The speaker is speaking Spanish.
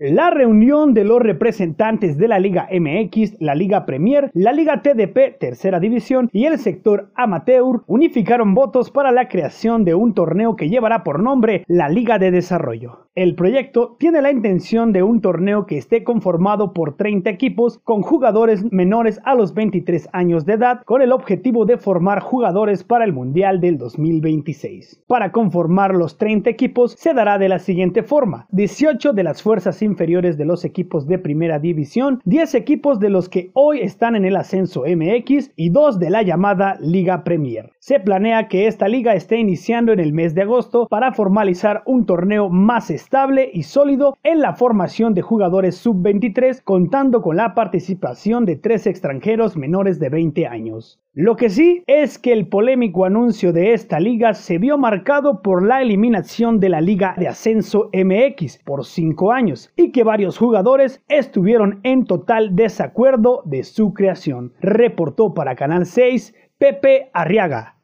La reunión de los representantes de la Liga MX, la Liga Premier, la Liga TDP, Tercera División y el sector amateur unificaron votos para la creación de un torneo que llevará por nombre la Liga de Desarrollo. El proyecto tiene la intención de un torneo que esté conformado por 30 equipos con jugadores menores a los 23 años de edad con el objetivo de formar jugadores para el Mundial del 2026. Para conformar los 30 equipos se dará de la siguiente forma, 18 de las fuerzas inferiores de los equipos de primera división, 10 equipos de los que hoy están en el ascenso MX y 2 de la llamada Liga Premier. Se planea que esta liga esté iniciando en el mes de agosto para formalizar un torneo más estable y sólido en la formación de jugadores sub-23, contando con la participación de tres extranjeros menores de 20 años. Lo que sí es que el polémico anuncio de esta liga se vio marcado por la eliminación de la Liga de Ascenso MX por 5 años y que varios jugadores estuvieron en total desacuerdo de su creación, reportó para Canal 6 Pepe Arriaga.